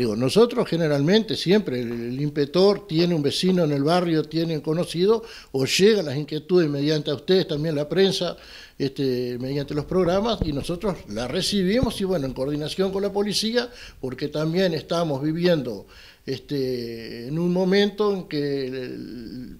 Digo, nosotros generalmente siempre, el, impetor tiene un vecino en el barrio, tiene conocido, o llegan las inquietudes mediante a ustedes, también la prensa, este, mediante los programas, y nosotros la recibimos, y bueno, en coordinación con la policía, porque también estamos viviendo este, en un momento en que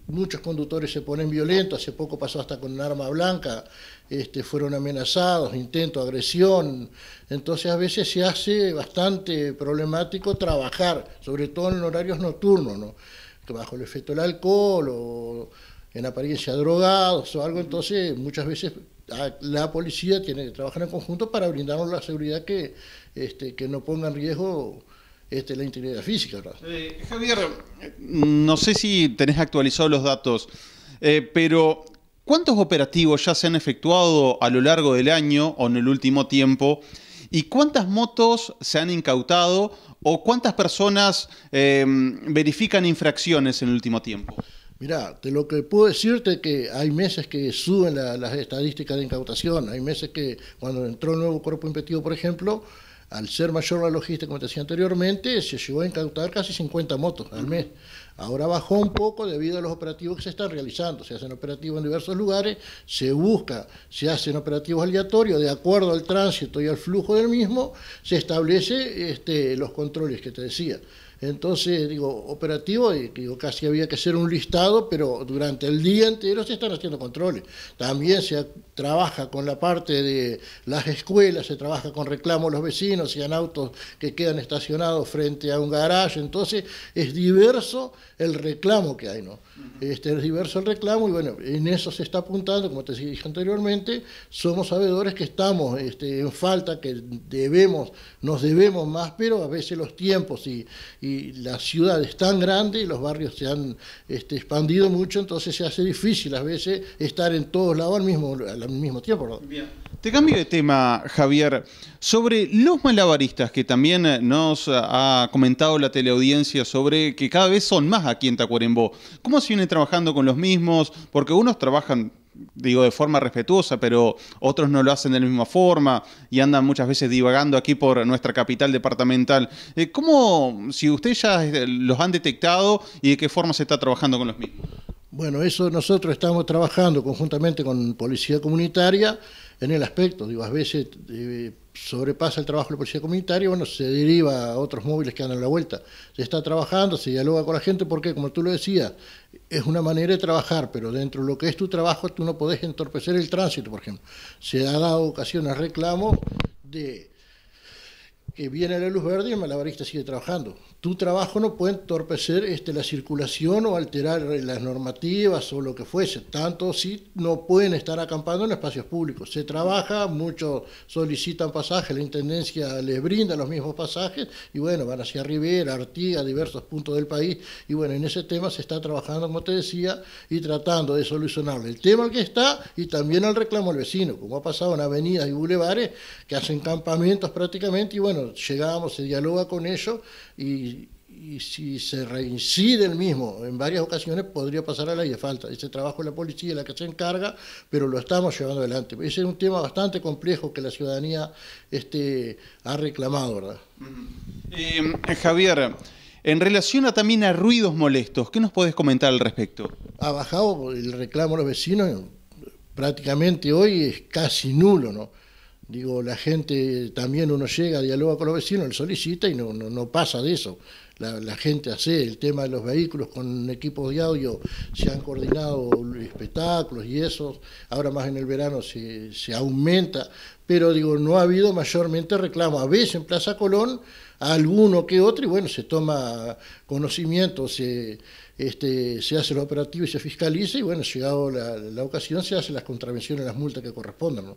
muchos conductores se ponen violentos, hace poco pasó hasta con un arma blanca, este, fueron amenazados, intento, agresión, entonces a veces se hace bastante problemático trabajar, sobre todo en horarios nocturnos, bajo el efecto del alcohol o en apariencia drogados o algo, entonces muchas veces ah, la policía tiene que trabajar en conjunto para brindarnos la seguridad que, este, que no ponga en riesgo este, la integridad física. Eh, Javier, mm, no sé si tenés actualizados los datos, eh, pero ¿cuántos operativos ya se han efectuado a lo largo del año o en el último tiempo? ¿Y cuántas motos se han incautado o cuántas personas eh, verifican infracciones en el último tiempo? Mira, de lo que puedo decirte que hay meses que suben las estadísticas de incautación, hay meses que cuando entró el nuevo cuerpo impetido, por ejemplo, al ser mayor la logística, como te decía anteriormente, se llegó a incautar casi 50 motos al mes. Ahora bajó un poco debido a los operativos que se están realizando. Se hacen operativos en diversos lugares, se busca, se hacen operativos aleatorios, de acuerdo al tránsito y al flujo del mismo, se establecen este, los controles que te decía. Entonces, digo, operativo, digo, casi había que hacer un listado, pero durante el día entero se están haciendo controles. También se trabaja con la parte de las escuelas, se trabaja con reclamos los vecinos, sean autos que quedan estacionados frente a un garaje. Entonces, es diverso el reclamo que hay, ¿no? Este, es diverso el reclamo y bueno, en eso se está apuntando, como te dije anteriormente, somos sabedores que estamos este, en falta, que debemos, nos debemos más, pero a veces los tiempos y y la ciudad es tan grande y los barrios se han este, expandido mucho, entonces se hace difícil a veces estar en todos lados al mismo, al mismo tiempo. Te cambio de tema, Javier, sobre los malabaristas que también eh, nos ha comentado la teleaudiencia sobre que cada vez son más aquí en Tacuarembó. ¿Cómo se viene trabajando con los mismos? Porque unos trabajan digo de forma respetuosa, pero otros no lo hacen de la misma forma y andan muchas veces divagando aquí por nuestra capital departamental. Eh, ¿Cómo, si ustedes ya eh, los han detectado y de qué forma se está trabajando con los mismos? Bueno, eso nosotros estamos trabajando conjuntamente con Policía Comunitaria en el aspecto, digo, a veces eh, sobrepasa el trabajo de la Policía Comunitaria, bueno, se deriva a otros móviles que andan la vuelta. Se está trabajando, se dialoga con la gente porque, como tú lo decías, es una manera de trabajar, pero dentro de lo que es tu trabajo tú no podés entorpecer el tránsito, por ejemplo. Se ha dado ocasión al reclamo de que viene la luz verde y el malabarista sigue trabajando. Tu trabajo no puede entorpecer este, la circulación o alterar las normativas o lo que fuese. Tanto si no pueden estar acampando en espacios públicos. Se trabaja, muchos solicitan pasajes, la Intendencia les brinda los mismos pasajes y bueno, van hacia Rivera, Artigas, diversos puntos del país. Y bueno, en ese tema se está trabajando, como te decía, y tratando de solucionar El tema que está y también al reclamo al vecino, como ha pasado en avenidas y bulevares que hacen campamentos prácticamente y bueno, llegábamos se dialoga con ellos y, si se reincide el mismo en varias ocasiones podría pasar a la falta. Ese trabajo de la policía es la que se encarga, pero lo estamos llevando adelante. Ese es un tema bastante complejo que la ciudadanía este, ha reclamado, ¿verdad? Eh, eh, Javier, en relación también a ruidos molestos, ¿qué nos podés comentar al respecto? Ha bajado el reclamo de los vecinos, prácticamente hoy es casi nulo, ¿no? Digo, la gente, también uno llega, dialoga con los vecinos, le solicita y no, no, pasa de eso. La, gente hace el tema de los vehículos con equipos de audio, se han coordinado espectáculos y eso, ahora más en el verano se, se aumenta, pero digo, no ha habido mayormente reclamo. A veces en Plaza Colón alguno que otro, y bueno, se toma conocimiento, se, este, se hace el operativo y se fiscaliza, y bueno, llegado la, la ocasión se hacen las contravenciones, las multas que correspondan.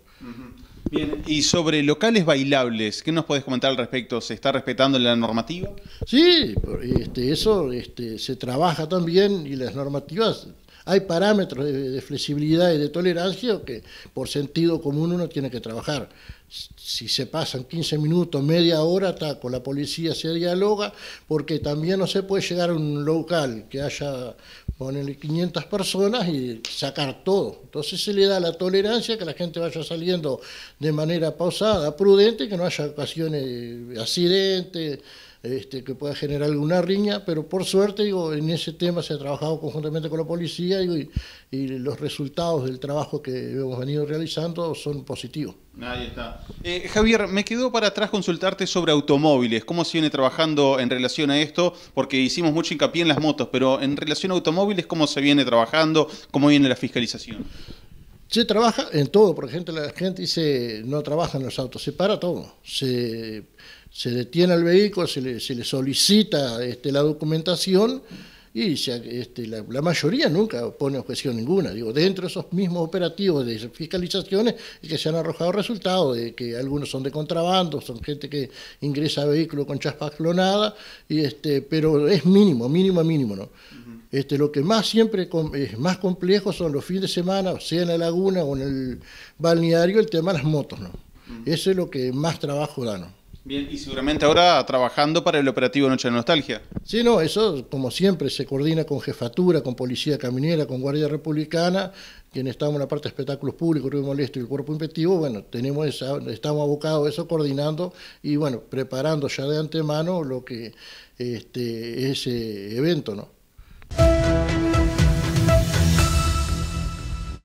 Bien, y sobre locales bailables, ¿qué nos puedes comentar al respecto? ¿Se está respetando la normativa? Sí, este, eso este, se trabaja también y las normativas hay parámetros de, de, flexibilidad y de tolerancia que por sentido común uno tiene que trabajar si se pasan 15 minutos, media hora, está, con la policía se dialoga, porque también no se puede llegar a un local que haya, ponerle 500 personas y sacar todo. Entonces se le da la tolerancia, que la gente vaya saliendo de manera pausada, prudente, que no haya ocasiones de accidentes, este, que pueda generar alguna riña, pero por suerte, digo, en ese tema se ha trabajado conjuntamente con la policía y los resultados del trabajo que hemos venido realizando son positivos. Nadie está. Eh, Javier, me quedó para atrás consultarte sobre automóviles. ¿Cómo se viene trabajando en relación a esto? Porque hicimos mucho hincapié en las motos, pero en relación a automóviles, ¿cómo se viene trabajando? ¿Cómo viene la fiscalización? Se trabaja en todo, por ejemplo, la gente dice no trabajan los autos, se para todo. Se, detiene el vehículo, se le, solicita este, la documentación y este, la, mayoría nunca pone objeción ninguna. Digo, dentro de esos mismos operativos de fiscalizaciones que se han arrojado resultados, de que algunos son de contrabando, son gente que ingresa a vehículos con chaspa clonada, y este, pero es mínimo, mínimo, a mínimo, ¿no? Este, lo que más siempre es más complejo son los fines de semana, sea en la laguna o en el balneario, el tema de las motos, ¿no? Eso es lo que más trabajo da, Bien, y seguramente ahora trabajando para el operativo Noche de Nostalgia. Sí, no, eso como siempre se coordina con jefatura, con policía caminera, con guardia republicana, quienes estamos en la parte de espectáculos públicos, ruido molesto y el cuerpo impetivo, bueno, tenemos estamos abocados a eso coordinando y bueno, preparando ya de antemano lo que este, ese evento, ¿no?